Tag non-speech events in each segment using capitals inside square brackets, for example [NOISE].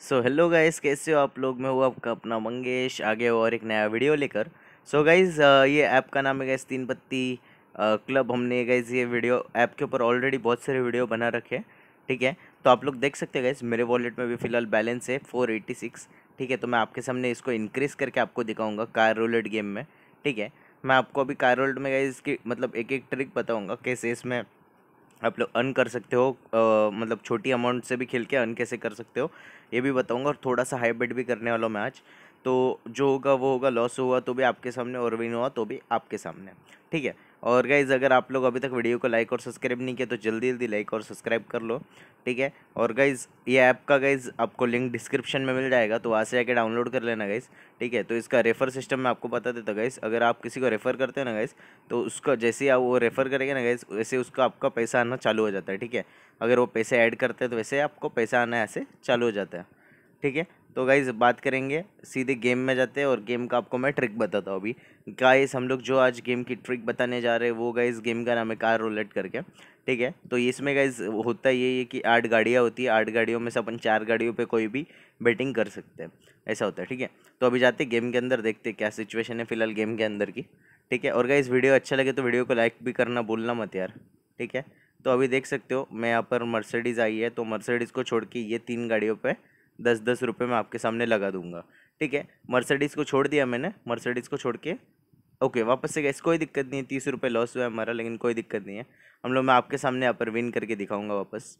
so hello guys कैसे हो आप लोग मैं हूँ आपका अपना मंगेश आगे और एक नया वीडियो लेकर सो so गाइज़ uh, ये ऐप का नाम है guys Teen Patti club uh, हमने गाइज़ ये वीडियो ऐप के ऊपर ऑलरेडी बहुत सारे वीडियो बना रखे हैं ठीक है तो आप लोग देख सकते हैं गाइज़ मेरे वॉलेट में भी फ़िलहाल बैलेंस है फोर सिक्स ठीक है तो मैं आपके सामने इसको इंक्रीज़ करके आपको दिखाऊँगा कार रोलेट गेम में ठीक है मैं आपको अभी कार रोलेट में गाइज़ की मतलब एक एक ट्रिक बताऊँगा कैसे इसमें आप लोग अर्न कर सकते हो आ, मतलब छोटी अमाउंट से भी खेल के अर्न कैसे कर सकते हो ये भी बताऊंगा और थोड़ा सा हाई बेट भी करने वाला हूँ मैं आज तो जो होगा वो होगा लॉस हुआ तो भी आपके सामने और विन हुआ तो भी आपके सामने ठीक है और गाइज़ अगर आप लोग अभी तक वीडियो को लाइक और सब्सक्राइब नहीं किया तो जल्दी जल्दी लाइक और सब्सक्राइब कर लो ठीक है और गाइज़ ये ऐप का गाइज़ आपको लिंक डिस्क्रिप्शन में मिल जाएगा तो वहाँ से जाकर डाउनलोड कर लेना गाइज़ ठीक है तो इसका रेफ़र सिस्टम मैं आपको बता देता गाइज़ अगर आप किसी को रेफ़र करते हो ना गाइज़ तो उसका जैसे आप वो रेफ़र करेंगे ना गाइज़ वैसे उसका आपका पैसा आना चालू हो जाता है ठीक है अगर वो पैसे ऐड करते हैं तो वैसे आपको पैसा आना ऐसे चालू हो जाता है ठीक है तो गाइज बात करेंगे सीधे गेम में जाते हैं और गेम का आपको मैं ट्रिक बताता हूँ अभी गाइज हम लोग जो आज गेम की ट्रिक बताने जा रहे हैं वो गाइज गेम का नाम है कार रोलेट करके ठीक है तो इसमें गाइज होता ये है कि आठ गाड़ियाँ होती है आठ गाड़ियों में से अपन चार गाड़ियों पे कोई भी बैटिंग कर सकते हैं ऐसा होता है ठीक है तो अभी जाते गेम के अंदर देखते क्या सिचुएशन है फिलहाल गेम के अंदर की ठीक है और गाइज वीडियो अच्छा लगे तो वीडियो को लाइक भी करना बोलना मत यार ठीक है तो अभी देख सकते हो मैं यहाँ पर मर्सिडीज़ आई है तो मर्सिडीज़ को छोड़ के ये तीन गाड़ियों पर दस दस रुपये मैं आपके सामने लगा दूंगा ठीक है मर्सडीज़ को छोड़ दिया मैंने मर्सडीज़ को छोड़ के ओके वापस से गैस कोई दिक्कत नहीं है तीस रुपये लॉस हुआ है हमारा लेकिन कोई दिक्कत नहीं है हम लोग मैं आपके सामने यहाँ पर विन करके दिखाऊँगा वापस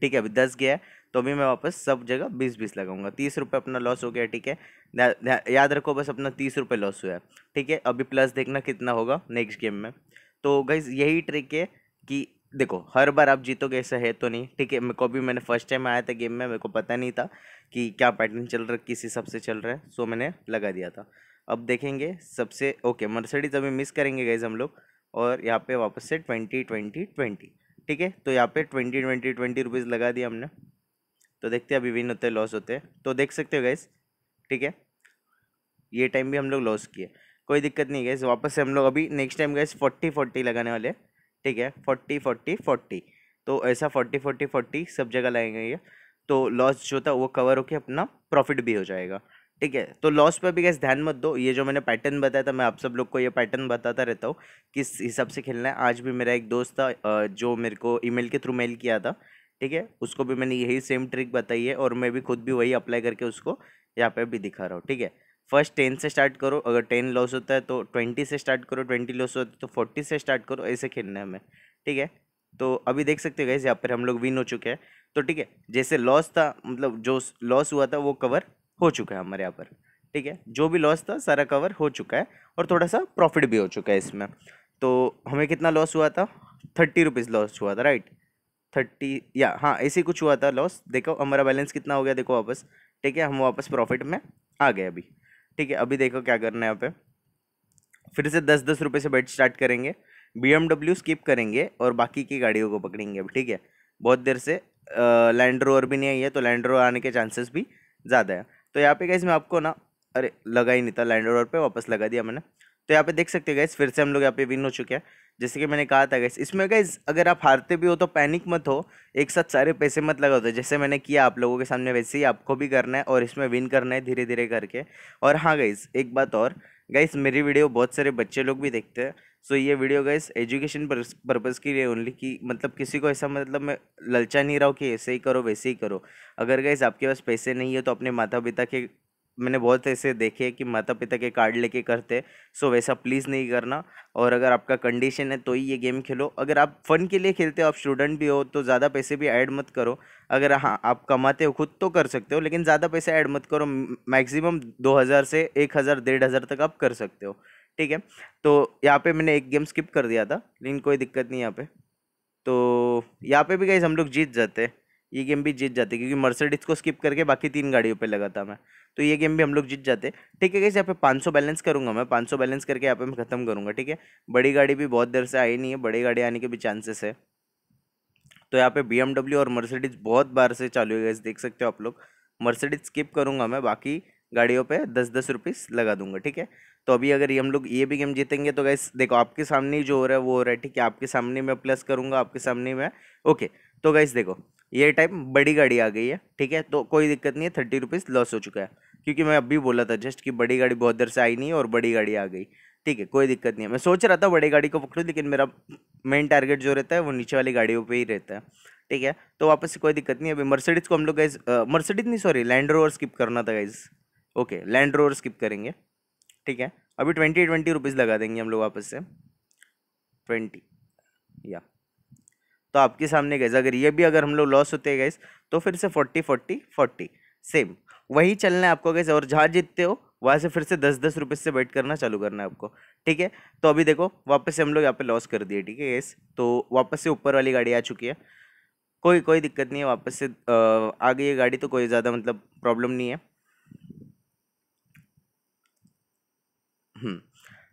ठीक है अभी दस गया है तो अभी मैं वापस सब जगह बीस बीस लगाऊंगा तीस रुपये अपना लॉस हो गया ठीक है याद रखो बस अपना तीस रुपये लॉस हुआ है ठीक है अभी प्लस देखना कितना होगा नेक्स्ट गेम में तो गई यही ट्रिक है कि देखो हर बार आप जीतोगे ऐसा है तो नहीं ठीक है मेरे को भी मैंने फर्स्ट टाइम आया था गेम में मेरे को पता नहीं था कि क्या पैटर्न चल रहा है किस हिसाब से चल रहा है सो मैंने लगा दिया था अब देखेंगे सबसे ओके मर्सडीज अभी मिस करेंगे गैज़ हम लोग और यहाँ पे वापस से ट्वेंटी ट्वेंटी ट्वेंटी ठीक है तो यहाँ पे ट्वेंटी ट्वेंटी ट्वेंटी रुपीज़ लगा दिया हमने तो देखते अभी विन होते लॉस होते हैं तो देख सकते हो गैस ठीक है ये टाइम भी हम लोग लॉस किए कोई दिक्कत नहीं गैस वापस से हम लोग अभी next time guys forty forty लगाने वाले हैं ठीक है फोर्टी फोर्टी फोर्टी तो ऐसा फोर्टी फोर्टी फोर्टी सब जगह ये तो लॉस जो था वो कवर होके अपना प्रॉफिट भी हो जाएगा ठीक है तो लॉस पर भी गैस ध्यान मत दो ये जो मैंने पैटर्न बताया था मैं आप सब लोग को ये पैटर्न बताता रहता हूँ किस हिसाब से खेलना है आज भी मेरा एक दोस्त था जो मेरे को ईमेल के थ्रू मेल किया था ठीक है उसको भी मैंने यही सेम ट्रिक बताई है और मैं भी खुद भी वही अप्लाई करके उसको यहाँ पे भी दिखा रहा हूँ ठीक है फर्स्ट टेन से स्टार्ट करो अगर टेन लॉस होता है तो ट्वेंटी से स्टार्ट करो ट्वेंटी लॉस होता है तो फोर्टी से स्टार्ट करो ऐसे खेलना है हमें ठीक है तो अभी देख सकते हो गए यहाँ पर हम लोग विन हो चुके हैं तो ठीक है जैसे लॉस था मतलब जो लॉस हुआ था वो कवर हो चुका है हमारे यहाँ पर ठीक है जो भी लॉस था सारा कवर हो चुका है और थोड़ा सा प्रॉफिट भी हो चुका है इसमें तो हमें कितना लॉस हुआ था थर्टी रुपीज़ लॉस हुआ था राइट थर्टी या हाँ ऐसे कुछ हुआ था लॉस देखो हमारा बैलेंस कितना हो गया देखो वापस ठीक है हम वापस प्रॉफिट में आ गए अभी ठीक है अभी देखो क्या करना है यहाँ पे फिर से दस दस रुपये से बैठ स्टार्ट करेंगे बी स्किप करेंगे और बाकी की गाड़ियों को पकड़ेंगे अभी ठीक है बहुत देर से लैंड रोवर भी नहीं आई है तो लैंड रोवर आने के चांसेस भी ज़्यादा है तो यहाँ पे कैसे मैं आपको ना अरे लगा ही नहीं था लैंड रोवर पे वापस लगा दिया मैंने तो यहाँ पे देख सकते हैं गैस फिर से हम लोग यहाँ पे विन हो चुके हैं जैसे कि मैंने कहा था गैस इसमें गैस अगर आप हारते भी हो तो पैनिक मत हो एक साथ सारे पैसे मत लगा दो तो जैसे मैंने किया आप लोगों के सामने वैसे ही आपको भी करना है और इसमें विन करना है धीरे धीरे करके और हाँ गैस एक बात और गैस मेरी वीडियो बहुत सारे बच्चे लोग भी देखते हैं सो ये वीडियो गैस एजुकेशन पर्पज़ के लिए ओनली कि मतलब किसी को ऐसा मतलब मैं ललचा नहीं रहा हूँ कि ऐसे ही करो वैसे ही करो अगर गैस आपके पास पैसे नहीं है तो अपने माता पिता के मैंने बहुत ऐसे देखे हैं कि माता पिता के कार्ड लेके करते सो वैसा प्लीज़ नहीं करना और अगर आपका कंडीशन है तो ही ये गेम खेलो अगर आप फ़न के लिए खेलते हो आप स्टूडेंट भी हो तो ज़्यादा पैसे भी ऐड मत करो अगर हाँ आप कमाते हो खुद तो कर सकते हो लेकिन ज़्यादा पैसे ऐड मत करो मैक्सिमम दो हज़ार से एक हज़ार डेढ़ हज़ार तक आप कर सकते हो ठीक है तो यहाँ पर मैंने एक गेम स्किप कर दिया था लेकिन कोई दिक्कत नहीं यहाँ पर तो यहाँ पर भी गई हम लोग जीत जाते हैं ये गेम भी जीत जाते क्योंकि मर्सिडीज को स्किप करके बाकी तीन गाड़ियों पे लगा था मैं तो ये गेम भी हम लोग जीत जाते ठीक है कैसे यहाँ पे 500 बैलेंस करूँगा मैं 500 बैलेंस करके यहाँ पे मैं ख़त्म करूँगा ठीक है बड़ी गाड़ी भी बहुत देर से आई नहीं है बड़ी गाड़ी आने के भी चांसेस है तो यहाँ पे बी और मर्सिडीज़ बहुत बार से चालू गैस देख सकते हो आप लोग मर्सिडीज स्किप करूँगा मैं बाकी गाड़ियों पर दस दस रुपीस लगा दूंगा ठीक है तो अभी अगर ये हम लोग ये भी गेम जीतेंगे तो गैस देखो आपके सामने जो हो रहा है वो हो रहा है ठीक है आपके सामने मैं प्लस करूँगा आपके सामने मैं ओके तो गैस देखो ये टाइप बड़ी गाड़ी आ गई है ठीक है तो कोई दिक्कत नहीं है थर्टी रुपीज़ लॉस हो चुका है क्योंकि मैं अभी बोला था जस्ट कि बड़ी गाड़ी बहुत देर से आई नहीं और बड़ी गाड़ी आ गई ठीक है कोई दिक्कत नहीं है मैं सोच रहा था बड़ी गाड़ी को पकड़ूँ लेकिन मेरा मेन टारगेट जो रहता है वो नीचे वाली गाड़ियों पर ही रहता है ठीक है तो वापस से कोई दिक्कत नहीं है अभी मर्सिडीज़ को हम लोग गाइज मर्सिडीज नहीं सॉरी लैंड रोवर स्किप करना था guys okay land rover skip करेंगे ठीक है अभी ट्वेंटी ट्वेंटी रुपीज़ लगा देंगे हम लोग वापस से ट्वेंटी या तो आपके सामने गैस अगर ये भी अगर हम लोग लॉस होते गए गैस तो फिर से फोर्टी फोर्टी फोर्टी सेम वही चलना है आपको गैस और जहाँ जीतते हो वहाँ से फिर से दस दस रुपये से बैठ करना चालू करना है आपको ठीक है तो अभी देखो वापस से हम लोग यहाँ पे लॉस कर दिए ठीक है गैस तो वापस से ऊपर वाली गाड़ी आ चुकी है कोई कोई दिक्कत नहीं है वापस से आ गई है गाड़ी तो कोई ज़्यादा मतलब प्रॉब्लम नहीं है हम्म,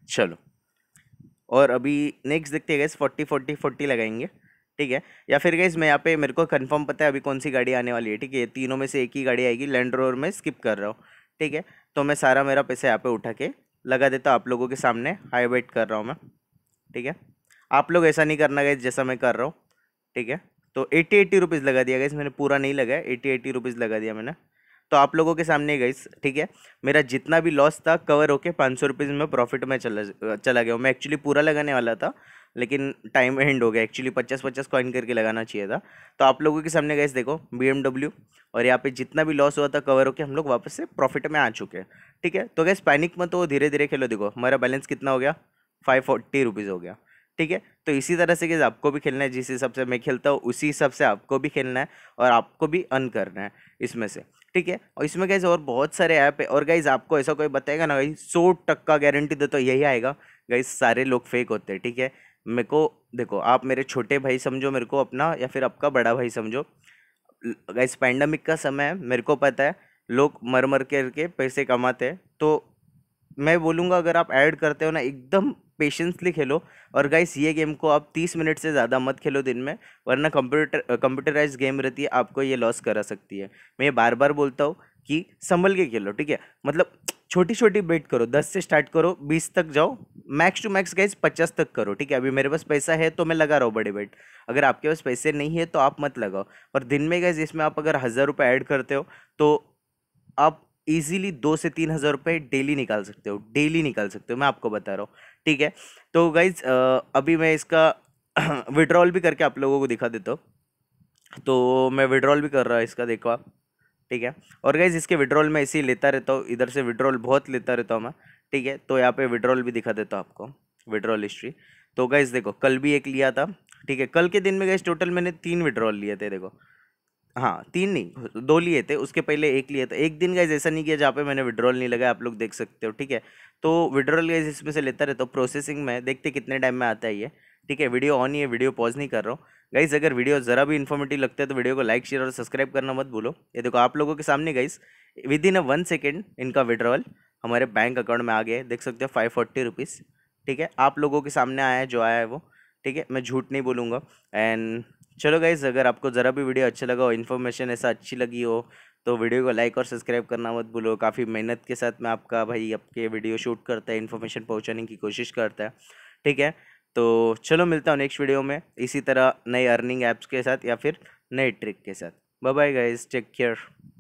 चलो और अभी नेक्स्ट देखते हैं गैस फोर्टी फोर्टी फोर्टी लगाएंगे ठीक है या फिर गई मैं यहाँ पे मेरे को कंफर्म पता है अभी कौन सी गाड़ी आने वाली है ठीक है तीनों में से एक ही गाड़ी आएगी लैंड रोवर में स्किप कर रहा हूँ ठीक है तो मैं सारा मेरा पैसा यहाँ पे उठा के लगा देता हूँ आप लोगों के सामने वेट कर रहा हूँ मैं ठीक है आप लोग ऐसा नहीं करना गए जैसा मैं कर रहा हूँ ठीक है तो एट्टी एट्टी रुपीज़ लगा दिया गाइज मैंने पूरा नहीं लगाया एट्टी एट्टी रुपीज़ लगा दिया मैंने तो आप लोगों के सामने गई ठीक है मेरा जितना भी लॉस था कवर होके पाँच सौ रुपीज़ में प्रॉफिट में चला चला गया मैं एक्चुअली पूरा लगाने वाला था लेकिन टाइम एंड हो गया एक्चुअली पचास पचास कॉइन करके लगाना चाहिए था तो आप लोगों के सामने गए देखो बी और यहाँ पे जितना भी लॉस हुआ था कवर होकर हम लोग वापस से प्रॉफिट में आ चुके हैं ठीक है तो गैस पैनिक मत हो धीरे धीरे खेलो देखो हमारा बैलेंस कितना हो गया फाइव फोर्टी रुपीज़ हो गया ठीक है तो इसी तरह से गैस आपको भी खेलना है जिस हिसाब से मैं खेलता हूँ उसी हिसाब से आपको भी खेलना है और आपको भी अर्न करना है इसमें से ठीक है और इसमें गाइज और बहुत सारे ऐप है और गाइज आपको ऐसा कोई बताएगा ना गाइज सौ टक्का गारंटी दे तो यही आएगा गाइज सारे लोग फेक होते हैं ठीक है मेरे को देखो आप मेरे छोटे भाई समझो मेरे को अपना या फिर आपका बड़ा भाई समझो इस पैंडमिक का समय है मेरे को पता है लोग मर मर करके पैसे कमाते हैं तो मैं बोलूँगा अगर आप ऐड करते हो ना एकदम पेशेंसली खेलो और गाइस ये गेम को आप तीस मिनट से ज़्यादा मत खेलो दिन में वरना कंप्यूटर कंप्यूटराइज गेम रहती है आपको ये लॉस करा सकती है मैं ये बार बार बोलता हूँ कि संभल के खेलो ठीक है मतलब छोटी छोटी बेट करो दस से स्टार्ट करो बीस तक जाओ मैक्स टू मैक्स गाइज पचास तक करो ठीक है अभी मेरे पास पैसा है तो मैं लगा रहा हूँ बड़े बेट अगर आपके पास पैसे नहीं है तो आप मत लगाओ पर दिन में गाइज इसमें आप अगर हज़ार रुपये ऐड करते हो तो आप ईजिली दो से तीन हज़ार रुपये डेली निकाल सकते हो डेली निकाल सकते हो मैं आपको बता रहा हूँ ठीक है तो गाइज अभी मैं इसका विड्रॉल [CLEARS THROAT] भी करके आप लोगों को दिखा देता हूँ तो मैं विड्रॉल भी कर रहा हूँ इसका देखो आप ठीक है और गाइज इसके विड्रॉल में इसी लेता रहता हूँ इधर से विड्रॉल बहुत लेता रहता हूँ मैं ठीक है तो यहाँ पे विड्रॉल भी दिखा देता हूँ आपको विड्रॉल हिस्ट्री तो गाइज देखो कल भी एक लिया था ठीक है कल के दिन में गाइज टोटल मैंने तीन विड्रॉल लिए थे देखो हाँ तीन नहीं दो लिए थे उसके पहले एक लिए था एक दिन गाइज ऐसा नहीं किया जहाँ पे मैंने विड्रॉल नहीं लगाया आप लोग देख सकते हो ठीक है तो विड्रॉल गाइज इसमें से लेता रहता हूँ प्रोसेसिंग में देखते कितने टाइम में आता है ये ठीक है वीडियो ऑन ही है वीडियो पॉज नहीं कर रहा हूँ गाइस अगर वीडियो ज़रा भी इन्फॉर्मेटिव लगता है तो वीडियो को लाइक शेयर और सब्सक्राइब करना मत भूलो ये देखो आप लोगों के सामने guys within a one second इनका विड्रॉवल हमारे बैंक अकाउंट में आ गया है देख सकते हो फाइव फोर्टी रुपीज़ ठीक है आप लोगों के सामने आया है जो आया है वो ठीक है मैं झूठ नहीं बोलूँगा एंड चलो गाइज़ अगर आपको ज़रा भी वीडियो अच्छा लगा हो इन्फॉर्मेशन ऐसा अच्छी लगी हो तो वीडियो को लाइक और सब्सक्राइब करना मत भूलो काफ़ी मेहनत के साथ मैं आपका भाई आपके वीडियो शूट करता है इन्फॉर्मेशन पहुँचाने की कोशिश करता है ठीक है तो चलो मिलता हूँ नेक्स्ट वीडियो में इसी तरह नए अर्निंग ऐप्स के साथ या फिर नए ट्रिक के साथ bye bye guys take care